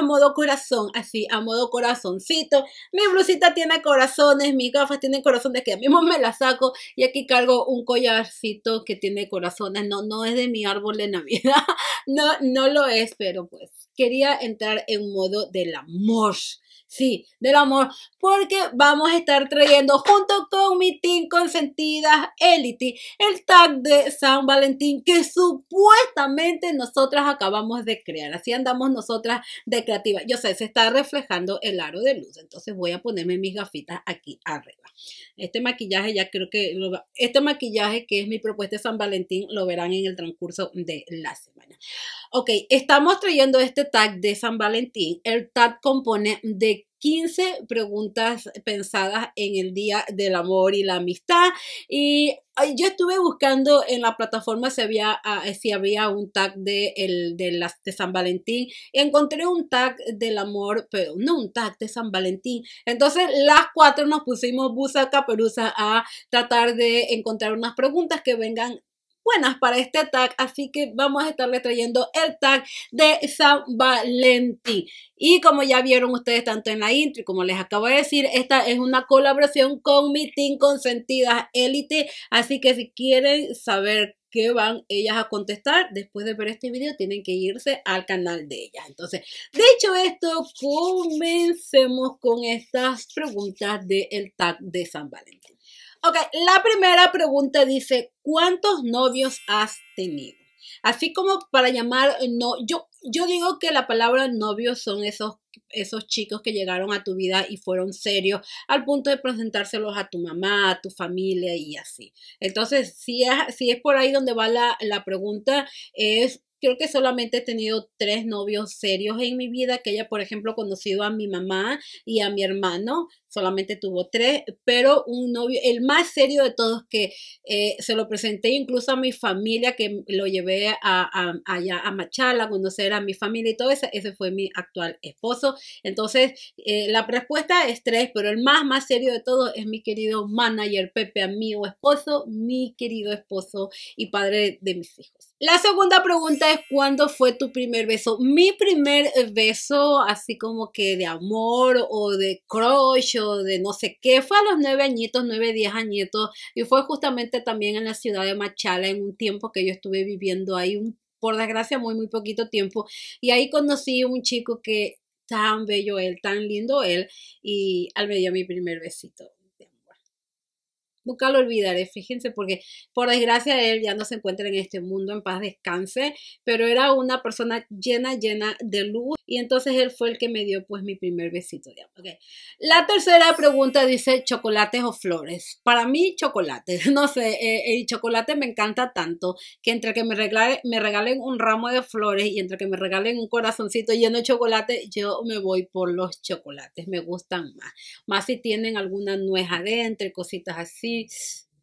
a modo corazón, así, a modo corazoncito. Mi blusita tiene corazones, mis gafas tienen corazones que a mí mismo me las saco y aquí cargo un collarcito que tiene corazones. No, no es de mi árbol de Navidad, no, no lo es, pero pues quería entrar en modo del amor. Sí, del amor, porque vamos a estar trayendo junto con mi team consentidas Elity el tag de San Valentín que supuestamente nosotras acabamos de crear. Así andamos nosotras de creativa. Yo sé, se está reflejando el aro de luz, entonces voy a ponerme mis gafitas aquí arriba. Este maquillaje ya creo que este maquillaje que es mi propuesta de San Valentín lo verán en el transcurso de la semana. Ok, estamos trayendo este tag de San Valentín. El tag compone de 15 preguntas pensadas en el Día del Amor y la Amistad. Y yo estuve buscando en la plataforma si había, ah, un tag de, el, de, San Valentín y encontré un tag del amor, pero no un tag de San Valentín. Entonces las cuatro nos pusimos busa perusa a tratar de encontrar unas preguntas que vengan buenas para este tag, así que vamos a estarle trayendo el tag de San Valentín. Y como ya vieron ustedes tanto en la intro y como les acabo de decir, esta es una colaboración con mi team Consentidas élite así que si quieren saber qué van ellas a contestar después de ver este video tienen que irse al canal de ellas entonces dicho esto comencemos con estas preguntas del tag de San Valentín Ok, la primera pregunta dice, ¿cuántos novios has tenido? Así como para llamar, no, yo, yo digo que la palabra novio son esos, esos chicos que llegaron a tu vida y fueron serios al punto de presentárselos a tu mamá, a tu familia y así. Entonces, si es, si es por ahí donde va la, la pregunta, es creo que solamente he tenido tres novios serios en mi vida, que haya, por ejemplo, conocido a mi mamá y a mi hermano, solamente tuvo tres, pero un novio, el más serio de todos que eh, se lo presenté incluso a mi familia, que lo llevé a, allá a Machala, conocer a mi familia y todo eso, ese fue mi actual esposo. Entonces, eh, la respuesta es tres, pero el más, más serio de todos es mi querido manager Pepe, amigo, esposo, mi querido esposo y padre de mis hijos. La segunda pregunta es, ¿cuándo fue tu primer beso? Mi primer beso, así como que de amor o de crush de no sé qué, fue a los nueve añitos, nueve, diez añitos, y fue justamente también en la ciudad de Machala, en un tiempo que yo estuve viviendo ahí, un, por desgracia, muy, muy poquito tiempo, y ahí conocí un chico que tan bello él, tan lindo él, y al medio mi primer besito Nunca lo olvidaré, fíjense, porque por desgracia él ya no se encuentra en este mundo, en paz descanse, pero era una persona llena, llena de luz y entonces él fue el que me dio pues mi primer besito. Digamos. La tercera pregunta dice, ¿chocolates o flores? Para mí, chocolates. No sé, el eh, eh, chocolate me encanta tanto que entre que me, me regalen un ramo de flores y entre que me regalen un corazoncito lleno de chocolate, yo me voy por los chocolates, me gustan más. Más si tienen alguna nuez adentro, cositas así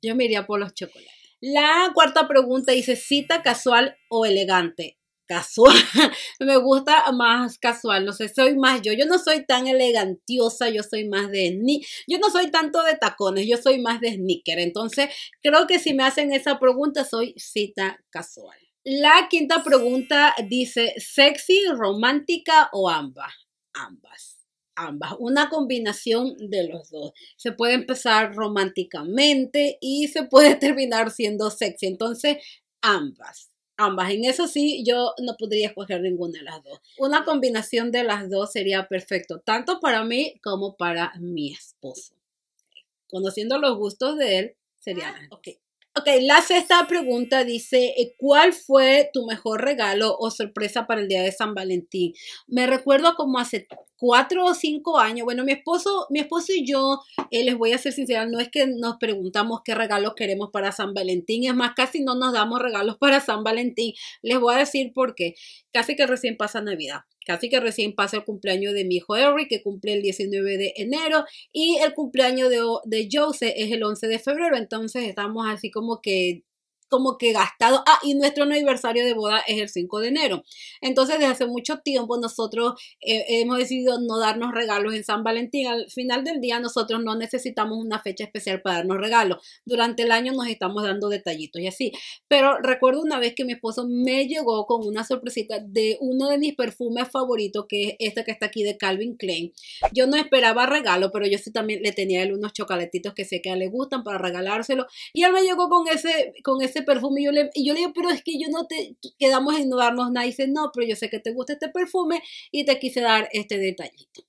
yo me iría por los chocolates. La cuarta pregunta dice, cita casual o elegante. Casual, me gusta más casual, no sé, soy más yo, yo no soy tan elegantiosa, yo soy más de ni, yo no soy tanto de tacones, yo soy más de sneaker, entonces creo que si me hacen esa pregunta soy cita casual. La quinta pregunta dice, sexy, romántica o ambas, ambas ambas, una combinación de los dos. Se puede empezar románticamente y se puede terminar siendo sexy. Entonces, ambas. Ambas, en eso sí, yo no podría escoger ninguna de las dos. Una combinación de las dos sería perfecto, tanto para mí como para mi esposo. Conociendo los gustos de él, sería... Ah, ok, Ok, la sexta pregunta dice, eh, ¿cuál fue tu mejor regalo o sorpresa para el Día de San Valentín? Me recuerdo como hace cuatro o cinco años, bueno, mi esposo, mi esposo y yo, eh, les voy a ser sincera, no es que nos preguntamos qué regalos queremos para San Valentín, es más, casi no nos damos regalos para San Valentín. Les voy a decir por qué, casi que recién pasa Navidad. Casi que recién pasa el cumpleaños de mi hijo Eric, que cumple el 19 de enero, y el cumpleaños de, de Jose es el 11 de febrero. Entonces estamos así como que como que gastado. Ah, y nuestro aniversario de boda es el 5 de enero. Entonces, desde hace mucho tiempo nosotros eh, hemos decidido no darnos regalos en San Valentín. Al final del día nosotros no necesitamos una fecha especial para darnos regalos. Durante el año nos estamos dando detallitos y así. Pero recuerdo una vez que mi esposo me llegó con una sorpresita de uno de mis perfumes favoritos, que es este que está aquí de Calvin Klein. Yo no esperaba regalo, pero yo sí también le tenía él unos chocolatitos que sé que a él le gustan para regalárselo. Y él me llegó con ese, con ese este perfume. Y yo, le, y yo le digo, pero es que yo no te quedamos en no darnos nada. dice, no, pero yo sé que te gusta este perfume y te quise dar este detallito.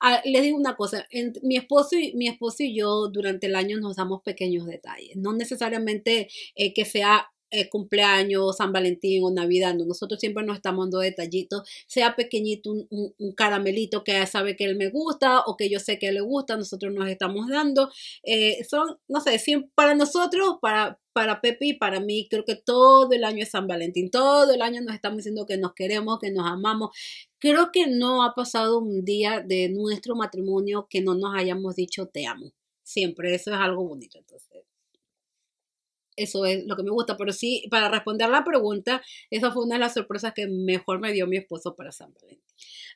Ah, les digo una cosa, mi, esposo y, mi esposo y yo durante el año nos damos pequeños detalles, no necesariamente eh, que sea eh, cumpleaños, San Valentín o Navidad, nosotros siempre nos estamos dando detallitos, sea pequeñito un, un, caramelito que sabe que él me gusta o que yo sé que le gusta, nosotros nos estamos dando. Eh, son, no sé, para nosotros, para, para Pepe y para mí, creo que todo el año es San Valentín, todo el año nos estamos diciendo que nos queremos, que nos amamos. Creo que no ha pasado un día de nuestro matrimonio que no nos hayamos dicho te amo. Siempre, eso es algo bonito. Entonces, eso es lo que me gusta. Pero sí, para responder la pregunta, esa fue una de las sorpresas que mejor me dio mi esposo para San Valentín.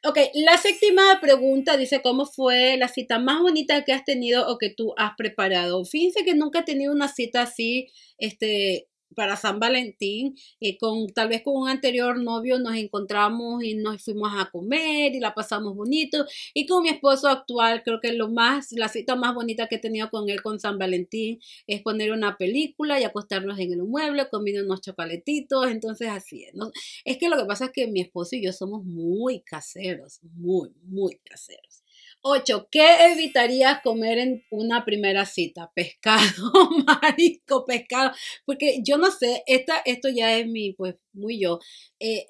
Ok, la séptima pregunta dice, ¿cómo fue la cita más bonita que has tenido o que tú has preparado? Fíjense que nunca he tenido una cita así, este, para San Valentín, eh, con tal vez con un anterior novio nos encontramos y nos fuimos a comer y la pasamos bonito. Y con mi esposo actual, creo que lo más, la cita más bonita que he tenido con él con San Valentín es poner una película y acostarnos en el mueble, comiendo unos chocolatitos. Entonces, así es. ¿no? Es que lo que pasa es que mi esposo y yo somos muy caseros, muy, muy caseros. 8. ¿Qué evitarías comer en una primera cita? Pescado, marisco, pescado. Porque yo no sé, esta, esto ya es mi, pues, muy yo. Eh,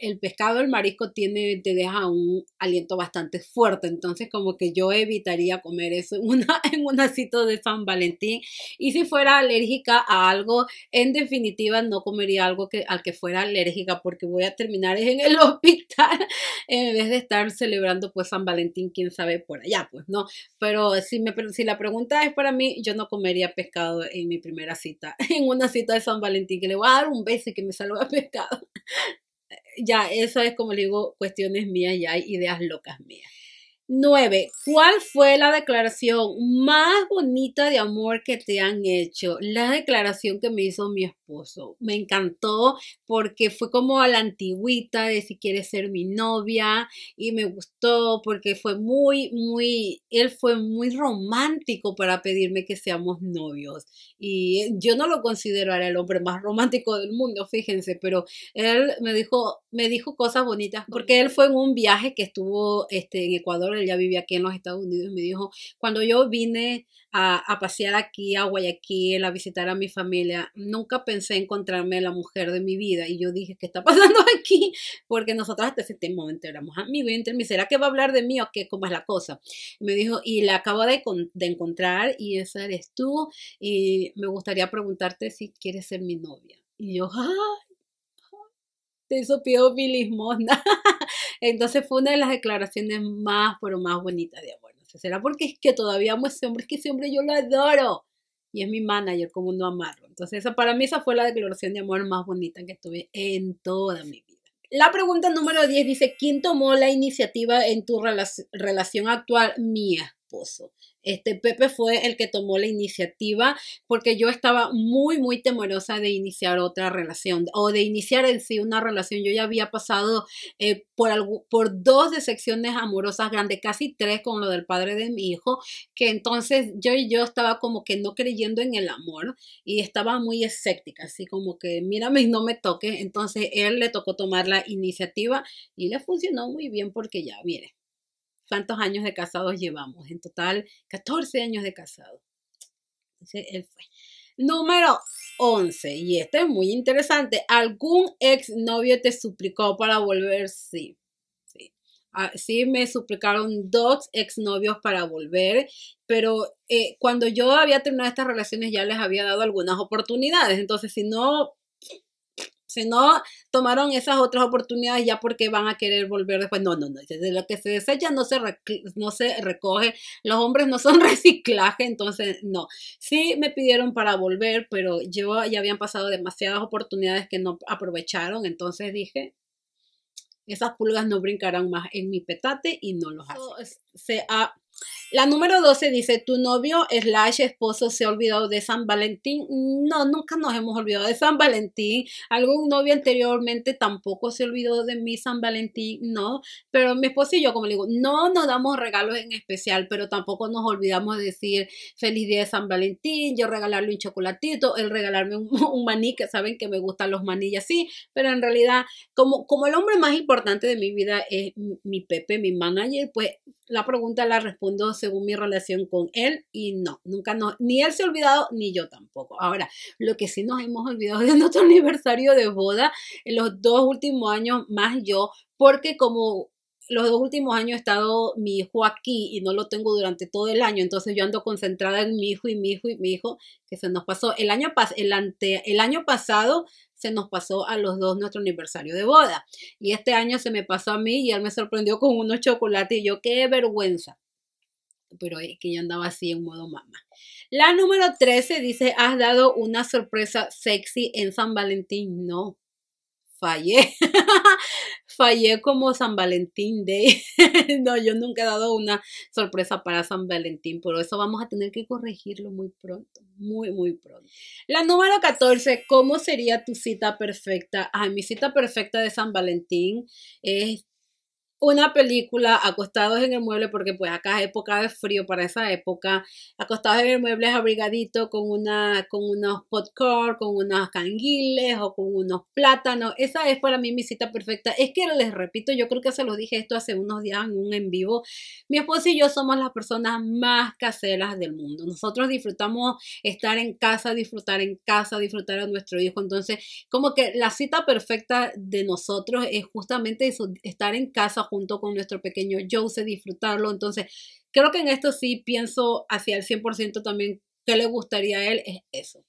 el, pescado, el marisco tiene, te deja un aliento bastante fuerte, entonces como que yo evitaría comer eso en, una, en una cita de San Valentín. Y si fuera alérgica a algo, en definitiva no comería algo que, al que fuera alérgica porque voy a terminar en el hospital en vez de estar celebrando pues San Valentín, quién sabe por allá, pues no. Pero si, me, si la pregunta es para mí, yo no comería pescado en mi primera cita, en una cita de San Valentín, que le voy a dar un beso que me pescado. ya, eso es como le digo, cuestiones mías, ya hay ideas locas mías. 9. ¿Cuál fue la declaración más bonita de amor que te han hecho? La declaración que me hizo mi esposo me encantó porque fue como a la antigüita de si quieres ser mi novia y me gustó porque fue muy, muy, él fue muy romántico para pedirme que seamos novios. Y yo no lo considero el hombre más romántico del mundo, fíjense, pero él me dijo, me dijo cosas bonitas porque él fue en un viaje que estuvo este, en Ecuador, él ya vivía aquí en los Estados Unidos y me dijo, cuando yo vine a, a pasear aquí a Guayaquil, a visitar a mi familia, nunca pensé pensé encontrarme la mujer de mi vida y yo dije, ¿qué está pasando aquí? Porque nosotros hasta ese momento éramos amigos y me dice, ¿será que va a hablar de mí o qué? ¿Cómo es la cosa? me dijo, y la acabo de, de encontrar y esa eres tú y me gustaría preguntarte si quieres ser mi novia. Y yo, te hizo pido mi Entonces fue una de las declaraciones más, pero más bonitas de amor. será porque es que todavía amo a ese hombre, es que ese hombre yo lo adoro y es mi manager, como no amarlo. Entonces, para mí esa fue la declaración de amor más bonita que tuve en toda mi vida. La pregunta número 10 dice, ¿quién tomó la iniciativa en tu relación actual? Mi esposo. Este Pepe fue el que tomó la iniciativa porque yo estaba muy, muy temerosa de iniciar otra relación o de iniciar en sí una relación. Yo ya había pasado eh, por, por dos decepciones amorosas grandes, casi tres con lo del padre de mi hijo, que entonces yo yo estaba como que no creyendo en el amor y estaba muy escéptica, así como que mírame y no me toque Entonces él le tocó tomar la iniciativa y le funcionó muy bien porque ya, mire, cuántos años de casados llevamos. En total, 14 años de casados. él fue. Número 11. Y este es muy interesante. ¿Algún exnovio te suplicó para volver? Sí. Sí, ah, me suplicaron dos exnovios para volver, pero eh, cuando yo había terminado estas relaciones ya les había dado algunas oportunidades. Entonces, si no si no, tomaron esas otras oportunidades ya porque van a querer volver después. No, no, no. De lo que se desecha no se, no se recoge. Los hombres no son reciclaje, entonces no. Sí me pidieron para volver, pero yo ya habían pasado demasiadas oportunidades que no aprovecharon, entonces dije, esas pulgas no brincarán más en mi petate y no los hacen. Se ha la número 12 dice, tu novio slash esposo se ha olvidado de San Valentín. No, nunca nos hemos olvidado de San Valentín. Algún novio anteriormente tampoco se olvidó de mi San Valentín, no. Pero mi esposo y yo, como le digo, no nos damos regalos en especial, pero tampoco nos olvidamos de decir feliz día de San Valentín, yo regalarle un chocolatito, él regalarme un, maní, que saben que me gustan los maní sí pero en realidad, como, como el hombre más importante de mi vida es mi Pepe, mi manager, pues la pregunta la respondo según mi relación con él y no, nunca no, ni él se ha olvidado ni yo tampoco. Ahora, lo que sí nos hemos olvidado de nuestro aniversario de boda en los dos últimos años más yo, porque como los dos últimos años he estado mi hijo aquí y no lo tengo durante todo el año, entonces yo ando concentrada en mi hijo y mi hijo y mi hijo, que se nos pasó el año, pas el ante el año pasado se nos pasó a los dos nuestro aniversario de boda. Y este año se me pasó a mí y él me sorprendió con unos chocolates y yo, qué vergüenza pero es que yo andaba así en modo mamá. La número 13 dice, has dado una sorpresa sexy en San Valentín. No, fallé. fallé como San Valentín Day. no, yo nunca he dado una sorpresa para San Valentín, por eso vamos a tener que corregirlo muy pronto, muy, muy pronto. La número 14, ¿cómo sería tu cita perfecta? Ay, mi cita perfecta de San Valentín es una película acostados en el mueble, porque pues acá es época de frío para esa época, acostados en el mueble abrigadito con, una, con unos popcorn, con unos canguiles o con unos plátanos. Esa es para mí mi cita perfecta. Es que les repito, yo creo que se los dije esto hace unos días en un en vivo. Mi esposo y yo somos las personas más caseras del mundo. Nosotros disfrutamos estar en casa, disfrutar en casa, disfrutar a nuestro hijo. Entonces, como que la cita perfecta de nosotros es justamente estar en casa junto con nuestro pequeño Jose, disfrutarlo. Entonces, creo que en esto sí pienso hacia el 100% también que le gustaría a él, es eso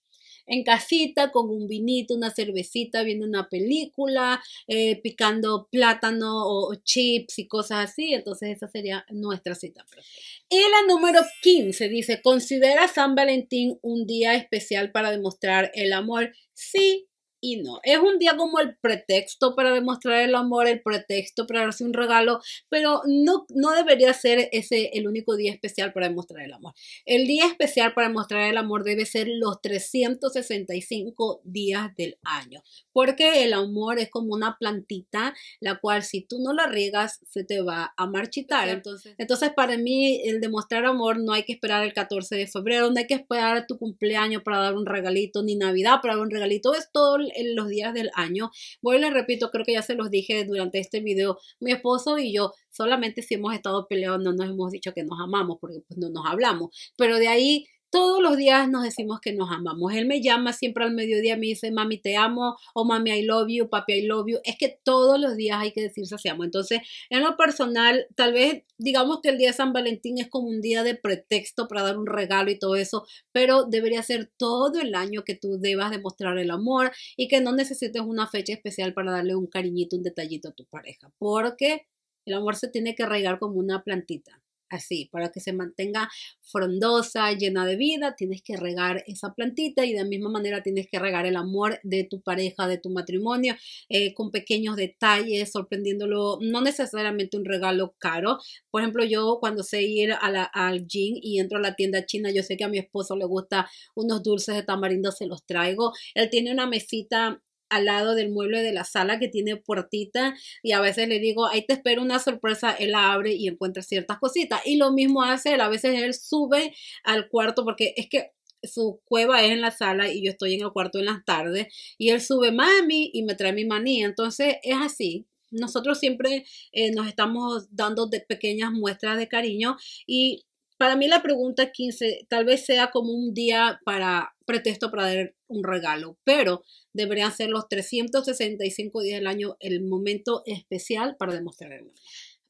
en casita con un vinito, una cervecita, viendo una película, eh, picando plátano o, chips y cosas así. Entonces esa sería nuestra cita. Pues. Y la número 15 dice, ¿considera San Valentín un día especial para demostrar el amor? Sí y no. Es un día como el pretexto para demostrar el amor, el pretexto para darse un regalo, pero no, no debería ser ese el único día especial para demostrar el amor. El día especial para demostrar el amor debe ser los 365 días del año, porque el amor es como una plantita, la cual si tú no la riegas se te va a marchitar. Entonces, entonces para mí el demostrar amor no hay que esperar el 14 de febrero, no hay que esperar tu cumpleaños para dar un regalito, ni Navidad para dar un regalito, es todo en los días del año. Voy y repito, creo que ya se los dije durante este video, mi esposo y yo solamente si hemos estado peleando no nos hemos dicho que nos amamos porque pues, no nos hablamos, pero de ahí todos los días nos decimos que nos amamos. Él me llama siempre al mediodía, me dice, mami, te amo, o mami, I love you, papi, I love you. Es que todos los días hay que decirse se amo. Entonces, en lo personal, tal vez digamos que el día de San Valentín es como un día de pretexto para dar un regalo y todo eso, pero debería ser todo el año que tú debas demostrar el amor y que no necesites una fecha especial para darle un cariñito, un detallito a tu pareja, porque el amor se tiene que arraigar como una plantita así. Para que se mantenga frondosa, llena de vida, tienes que regar esa plantita y de la misma manera tienes que regar el amor de tu pareja, de tu matrimonio, eh, con pequeños detalles, sorprendiéndolo, no necesariamente un regalo caro. Por ejemplo, yo cuando sé ir al gym y entro a la tienda china, yo sé que a mi esposo le gusta unos dulces de tamarindo, se los traigo. Él tiene una mesita al lado del mueble de la sala que tiene puertita y a veces le digo, ahí te espero una sorpresa, él la abre y encuentra ciertas cositas. Y lo mismo hace él, a veces él sube al cuarto porque es que su cueva es en la sala y yo estoy en el cuarto en las tardes y él sube mami y me trae mi manía. Entonces es así. Nosotros siempre eh, nos estamos dando de pequeñas muestras de cariño y para mí la pregunta 15 tal vez sea como un día para pretexto para dar un regalo, pero deberían ser los 365 días del año el momento especial para demostrarlo.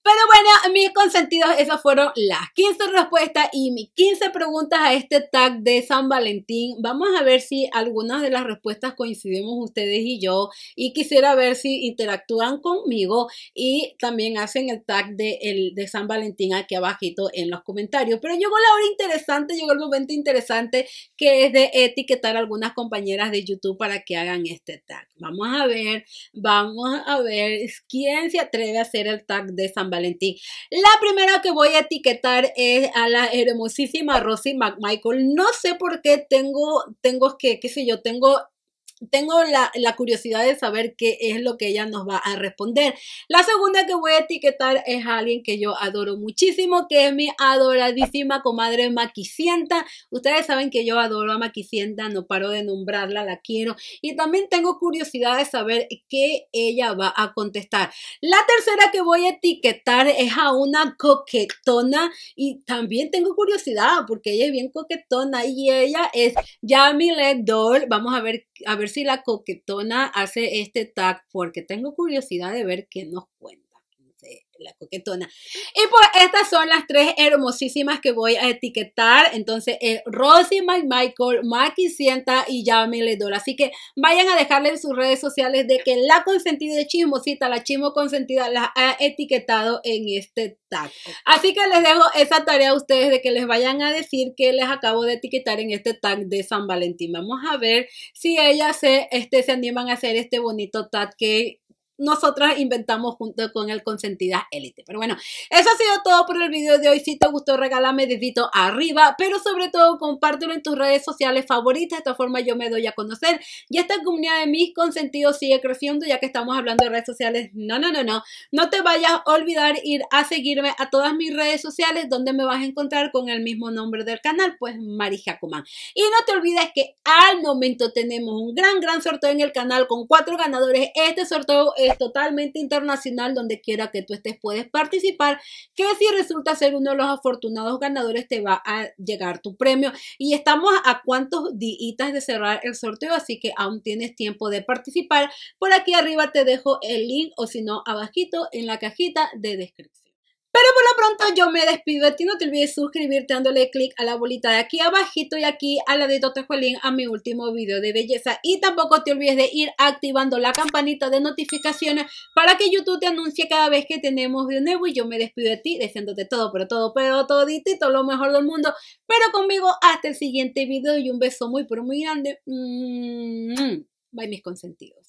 Pero bueno, mis consentidos, esas fueron las 15 respuestas y mis 15 preguntas a este tag de San Valentín. Vamos a ver si algunas de las respuestas coincidimos ustedes y yo. Y quisiera ver si interactúan conmigo y también hacen el tag de, el, de San Valentín aquí abajito en los comentarios. Pero llegó la hora interesante, llegó el momento interesante que es de etiquetar a algunas compañeras de YouTube para que hagan este tag. Vamos a ver, vamos a ver quién se atreve a hacer el tag de San Valentín. La primera que voy a etiquetar es a la hermosísima Rosie McMichael. No sé por qué tengo, tengo que, qué sé yo, tengo tengo la, la, curiosidad de saber qué es lo que ella nos va a responder. La segunda que voy a etiquetar es a alguien que yo adoro muchísimo, que es mi adoradísima comadre Maquisienta, Ustedes saben que yo adoro a Maquisienta, no paro de nombrarla, la quiero. Y también tengo curiosidad de saber qué ella va a contestar. La tercera que voy a etiquetar es a una coquetona y también tengo curiosidad porque ella es bien coquetona y ella es Yamile Doll. Vamos a ver, a ver si la coquetona hace este tag porque tengo curiosidad de ver qué nos cuenta la coquetona. Y pues estas son las tres hermosísimas que voy a etiquetar. Entonces, Rosie, eh, Rosy Michael, Maki Sienta y Yami Ledor. Así que vayan a dejarle en sus redes sociales de que la consentida de chismosita, la chismo consentida, la ha etiquetado en este tag. Así que les dejo esa tarea a ustedes de que les vayan a decir que les acabo de etiquetar en este tag de San Valentín. Vamos a ver si ellas se, este, se animan a hacer este bonito tag que nosotras inventamos junto con el consentida élite Pero bueno, eso ha sido todo por el video de hoy. Si te gustó, regálame dedito arriba, pero sobre todo compártelo en tus redes sociales favoritas. De esta forma yo me doy a conocer y esta comunidad de mis consentidos sigue creciendo ya que estamos hablando de redes sociales. No, no, no, no. No te vayas a olvidar ir a seguirme a todas mis redes sociales donde me vas a encontrar con el mismo nombre del canal, pues Mari Jacomán. Y no te olvides que al momento tenemos un gran, gran sorteo en el canal con cuatro ganadores. Este sorteo es totalmente internacional, donde quiera que tú estés puedes participar, que si resulta ser uno de los afortunados ganadores te va a llegar tu premio. Y estamos a cuantos días de cerrar el sorteo, así que aún tienes tiempo de participar. Por aquí arriba te dejo el link o si no, abajito en la cajita de descripción. Pero por lo pronto yo me despido de ti, no te olvides suscribirte dándole click a la bolita de aquí abajito y aquí al de de link a mi último video de belleza y tampoco te olvides de ir activando la campanita de notificaciones para que YouTube te anuncie cada vez que tenemos de nuevo y yo me despido de ti deseándote todo, pero todo, pero todito y lo mejor del mundo, pero conmigo hasta el siguiente video y un beso muy pero muy grande. Mm, mm. Bye mis consentidos.